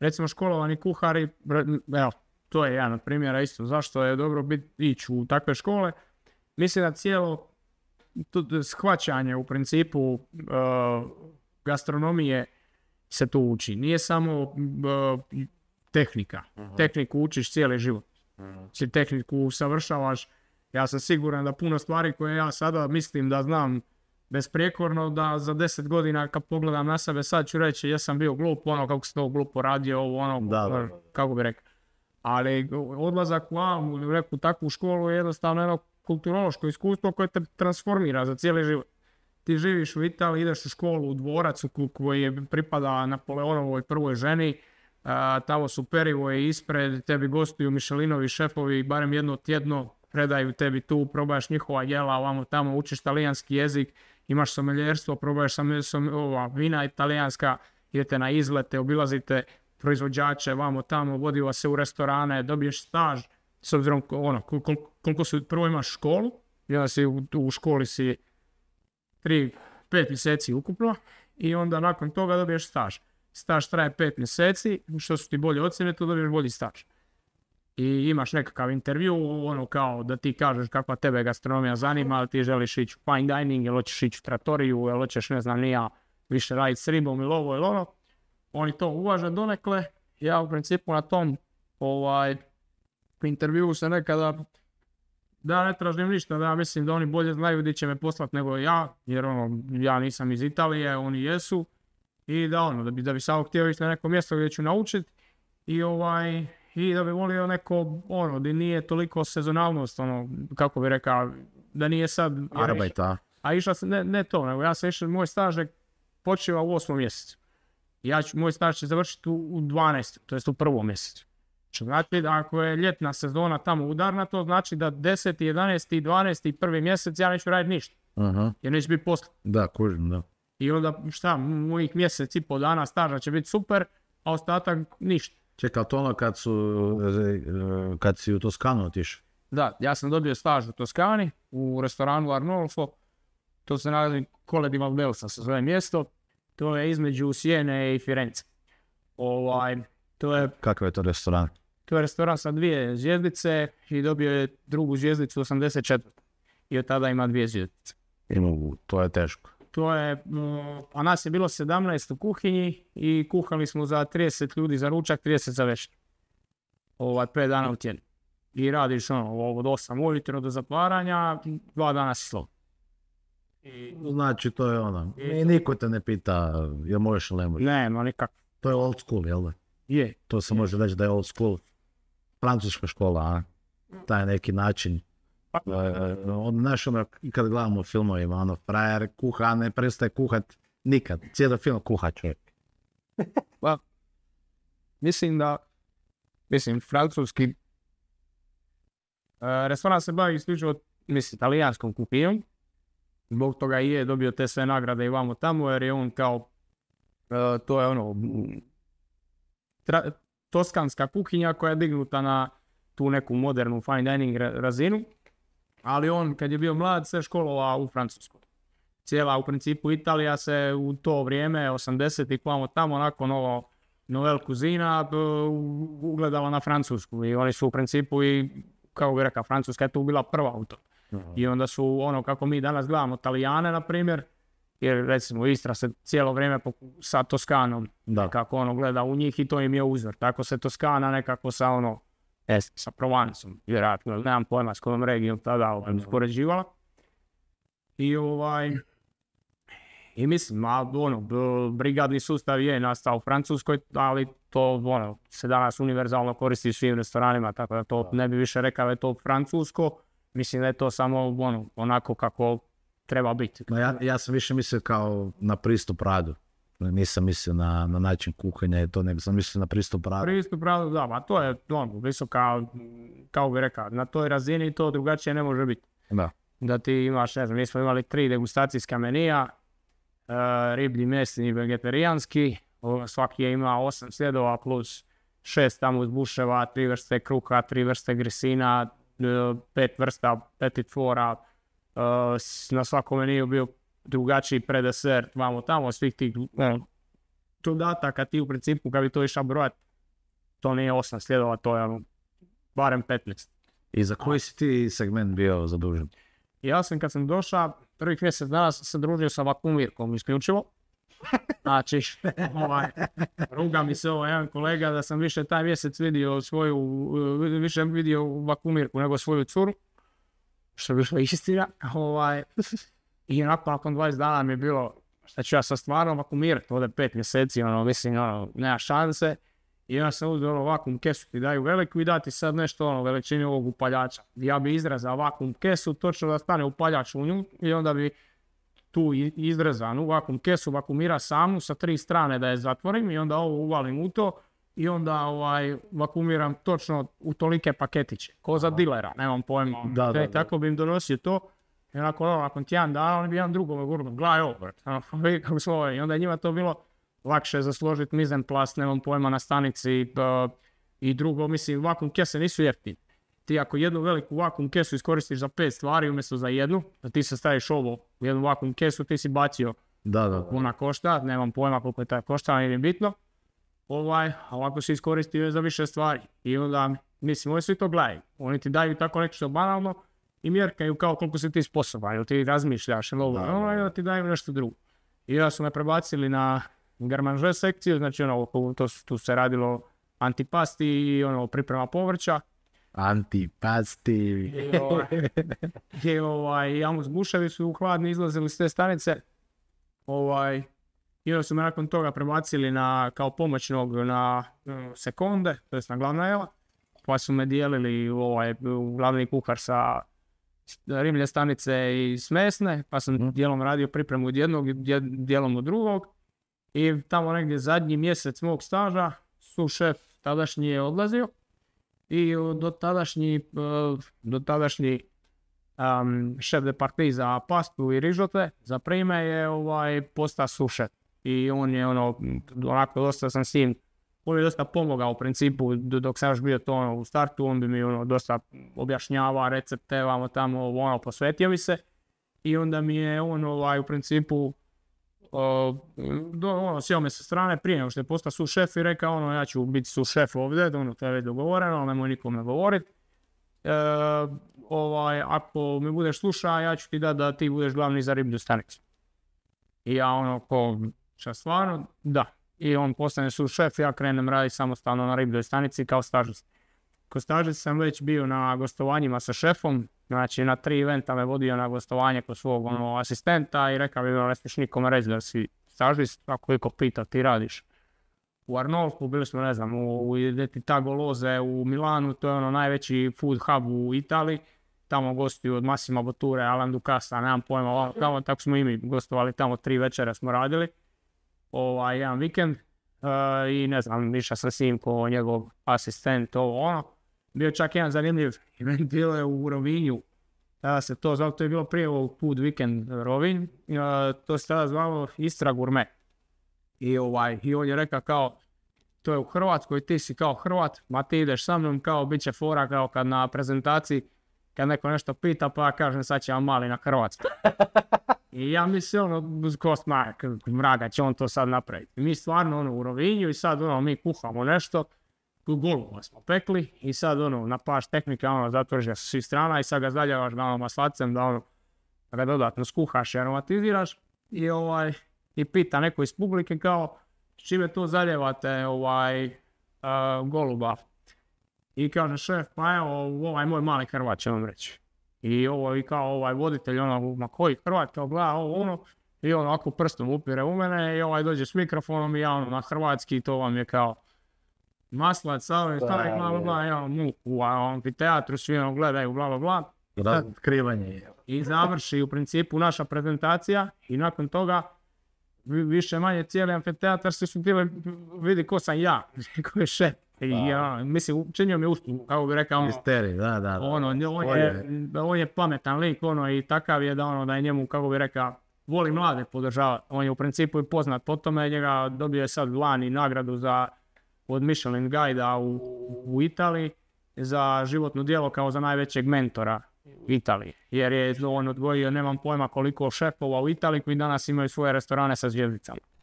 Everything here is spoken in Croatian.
recimo školovani kuhari, evo, to je jedan od primjera isto, zašto je dobro bit, ići u takve škole. Mislim da cijelo shvaćanje u principu uh, gastronomije se tu uči. Nije samo eh, tehnika. Mhm. Tehniku učiš cijeli život. uh Tehniku usavršavaš. Ja sam siguran da puno stvari koje ja sada mislim da znam besprijekorno da za deset godina kad pogledam na sebe sad ću reći jesam bio glup, ono kako se to glupo radio, ovo ono, kako bi rekao. Ali odlazak u Almu ili neku takvu školu je jednostavno jedno kulturološko iskustvo koje te transformira za cijeli život. Ti živiš u Italiji, ideš u školu u dvoracu koji je pripada Napoleonovoj prvoj ženi, a, tamo su perivo je ispred, tebi gostuju Mišelinovi šefovi, barem jedno tjedno predaju tebi tu, probaš njihova jela, ovamo tamo, učiš talijanski jezik, imaš someljerstvo, probaješ sam, vina ova, vina italijanska, idete na izlete, obilazite proizvođače vamo tamo, vodi vas se u restorane, dobiješ staž, s obzirom ono, koliko su, prvo imaš školu, ja si u, u školi si tri, pet mjeseci ukupno i onda nakon toga dobiješ staž. Staž traje pet mjeseci, što su ti bolje ocjene, to dobiješ bolji staž i imaš nekakav intervju, ono kao da ti kažeš kakva tebe gastronomija zanima, ali ti želiš ići u fine dining, ili hoćeš ići u tratoriju, ili hoćeš, ne znam, nija više raditi s ribom ili ovo ili ono. Oni to uvaže donekle, ja u principu na tom ovaj, intervju se nekada da ne tražim ništa, da ja mislim da oni bolje znaju gdje će me poslati nego ja, jer ono, ja nisam iz Italije, oni jesu. I da ono, da bi, da bi samo htio ići na neko mjesto gdje ću naučiti i ovaj, i da bi volio neko, ono, di nije toliko sezonalnost, ono, kako bi rekao, da nije sad... Arbajta. A išla sam, ne, to, nego ja sam išao, moj staž je u osmom mjesecu. Ja moj staž će završiti u, u 12. to jest u prvom mjesecu. znači da ako je ljetna sezona tamo udarna, to znači da 10. 11. 12. prvi mjesec ja neću raditi ništa. uh-huh. Jer neće biti posla. Da, kužim, da. I onda šta, mojih mjesec i pol dana staža će biti super, a ostatak ništa. Čekaj, to ono kad, su, e, kad si u Toskanu otišao? Da, ja sam dobio staž u Toskani, u restoranu Arnolfo. To se nalazi koledima di Valdelsa sa svoje mjesto. To je između Sijene i Firence. Ovaj, to je... Kakav je to restoran? To je restoran sa dvije zvijezdice i dobio je drugu zvijezdicu 84. I od tada ima dvije zvijezdice. Ima, to je teško. To je, mm, a nas je bilo 17 u kuhinji i kuhali smo za 30 ljudi za ručak, 30 za večer. Ovaj, 5 dana u tjednu. I radiš ono, od 8 ujutro do zatvaranja, dva dana si slovo. I... Znači, to je ono, i niko te ne pita jel možeš ili ne možeš. Ne, no nikak. To je old school, jel da? Je. To se može reći da je old school. Francuska škola, a? Mm. Taj neki način pa, e, od, naš i kad gledamo filmovima, ono, frajer kuha, ne prestaje kuhat nikad. Cijelo film kuha čovjek. Pa, mislim da, mislim, francuski e, restoran se bavi isključivo, mislim, italijanskom kupijom. Zbog toga i je dobio te sve nagrade i vamo tamo, jer je on kao, e, to je ono, toskanska kuhinja koja je dignuta na tu neku modernu fine dining razinu. Ali on kad je bio mlad se školovao u Francuskoj. Cijela u principu Italija se u to vrijeme, 80 i k'vamo tamo, nakon ovo Novel Kuzina, ugledala na Francusku. I oni su u principu i, kao bi rekao, Francuska je tu bila prva u to. Mhm. I onda su ono kako mi danas gledamo Talijane, na primjer, jer recimo Istra se cijelo vrijeme sa Toskanom da. kako ono gleda u njih i to im je uzor. Tako se Toskana nekako sa ono es, sa Provancom, vjerojatno, nemam pojma s kojom regijom tada uspoređivala. I ovaj, i mislim, ono, brigadni sustav je nastao u Francuskoj, ali to ono, se danas univerzalno koristi u svim restoranima, tako da to ne bi više rekao je to francusko. Mislim da je to samo ono, onako kako treba biti. Ma ja, ja sam više mislio kao na pristup radu. Dakle, nisam mislio na, na način kuhanja to, nego sam mislio na pristup radu. Pristup radu, da, ma to je ono, visoka, kao bi rekao, na toj razini to drugačije ne može biti. Da. Da ti imaš, ne znam, mi smo imali tri degustacijska menija, e, riblji, mesni i vegetarijanski, svaki je imao osam sljedova plus šest tamo buševa, tri vrste kruka, tri vrste grisina, e, pet vrsta petit fora, e, na svakom meniju bio drugačiji predesert, vamo tamo, svih tih ono, dodataka ti u principu kad bi to išao brojat to nije osam slijedova, to je ono, barem 15. I za koji si ti segment bio zadužen? Ja sam kad sam došao, prvih mjesec dana sam se družio sa vakumirkom isključivo. Znači, ovaj, ruga mi se ovo jedan kolega da sam više taj mjesec vidio svoju, više vidio vakumirku nego svoju curu. Što bi bila istina. Ovaj, i onako nakon 20 dana mi je bilo, šta ću ja sa stvarno vakumirati, ovdje pet mjeseci, ono, mislim, ono, nema šanse. I onda sam uzeo ono vakum kesu ti daju veliku i dati sad nešto ono veličini ovog upaljača. Ja bi izrezao vakum kesu, točno da stane upaljač u nju i onda bi tu izrezanu vakum kesu vakumira samu sa tri strane da je zatvorim i onda ovo uvalim u to i onda ovaj, vakumiram točno u tolike paketiće, ko za dilera, nemam pojma. Ono. E, da, Tako bi im donosio to i onako, ono, nakon tjedan dana oni bi jedan drugome gurno, gledaj ono, ovo, I onda je njima to bilo lakše za složit mizen plas, nemam pojma, na stanici i drugo, mislim, vakum kese nisu jeftini Ti ako jednu veliku vakum kesu iskoristiš za pet stvari umjesto za jednu, da ti se staviš ovo u jednu vakum kesu, ti si bacio da, da, košta, nemam pojma koliko je taj košta, je bitno. Ovaj, a ovako si iskoristio za više stvari. I onda, mislim, oni svi to gledaju. Oni ti daju tako nešto banalno, i mjerkaju kao koliko si ti sposoban, jel ti razmišljaš, ili ovo, ono, ti daju nešto drugo. I onda su me prebacili na garmanže sekciju, znači ono, to, tu se radilo antipasti i ono, priprema povrća. Antipasti. I ovaj, i ovaj, Amos Buševi su hladni izlazili s te stanice. Ovaj, i onda su me nakon toga prebacili na, kao pomoćnog na sekunde, to na glavna jela. Pa su me dijelili ovaj, glavni kuhar sa rimlje stanice i smesne, pa sam mhm. dijelom radio pripremu od jednog i dijelom od drugog. I tamo negdje zadnji mjesec mog staža su šef tadašnji je odlazio i do tadašnji, e, do tadašnji šef de za pastu i rižote za prime je ovaj, posta sušet I on je ono, onako dosta sam s njim on je dosta pomogao u principu, dok sam još bio to ono, u startu, on bi mi ono, dosta objašnjava recepte, vamo tamo, ono, posvetio mi se. I onda mi je on ovaj, u principu, do, ono, sjeo me sa strane prije nego što je postao su šef i rekao ono, ja ću biti su šef ovdje, ono, to je već dogovoreno, nemoj nikome govorit. E, ovaj, ako me budeš sluša, ja ću ti dati da ti budeš glavni za riblju stanicu. I ja ono, ko, šta stvarno, da, i on postane su šef, ja krenem raditi samostalno na ribljoj stanici kao stažist. Ko stažist sam već bio na gostovanjima sa šefom, znači na tri eventa me vodio na gostovanje kod svog ono, mm. asistenta i rekao mi ne smiješ nikome reći da si stažist, ako pita ti radiš. U Arnolfu bili smo, ne znam, u, u Loze u Milanu, to je ono najveći food hub u Italiji. Tamo gostuju od Massima Botture, Alan Ducasa, nemam pojma, tako smo i mi gostovali, tamo tri večera smo radili ovaj, jedan vikend e, i ne znam, išao sa s njim ko njegov asistent, ovo ono. Bio čak jedan zanimljiv event, bilo je u Rovinju, tada se to zvalo, to je bilo prije ovog put vikend Rovinj, e, to se tada zvalo Istra Gourmet. I, ovaj, I on je rekao kao, to je u Hrvatskoj, ti si kao Hrvat, ma ti ideš sa mnom, kao bit će fora, kao kad na prezentaciji, kad neko nešto pita, pa ja kažem sad će vam mali na Hrvatskoj. I ja mislim, ono, ko mraga će on to sad napraviti. Mi stvarno, ono, u rovinju i sad, ono, mi kuhamo nešto, golova smo pekli i sad, ono, na paš tehnike, ono, zatvržja su svi strana i sad ga zaljevaš, na ono, maslacem, da, ono, ga dodatno skuhaš i aromatiziraš i, ovaj, i pita neko iz publike kao, čime to zaljevate, ovaj, eh, goluba. I kaže šef, pa evo, ovaj moj mali krvač, će vam reći. I ovo i kao ovaj voditelj, ono, ma koji Hrvat, kao gleda ovo ono, i on ovako prstom upire u mene i ovaj dođe s mikrofonom i ja ono na hrvatski to vam je kao maslac, sad stari, bla, bla, bla, ja ono, mu u amfiteatru, svi ono gledaju, bla, bla, I završi u principu naša prezentacija i nakon toga više manje cijeli amfiteatar se su bili, vidi ko sam ja, ko je i ja, mislim, učinio mi uslugu, kako bi rekao, Misteri, ono, da, da, ono, on je, on je pametan lik, ono, i takav je da, ono, da je njemu, kako bi rekao, voli mlade podržavati. On je u principu i poznat po tome, njega dobio je sad lani nagradu za, od Michelin guide u, Italiji za životno djelo kao za najvećeg mentora u Italiji. Jer je on odgojio, nemam pojma koliko šefova u Italiji koji danas imaju svoje restorane sa zvjezdicama.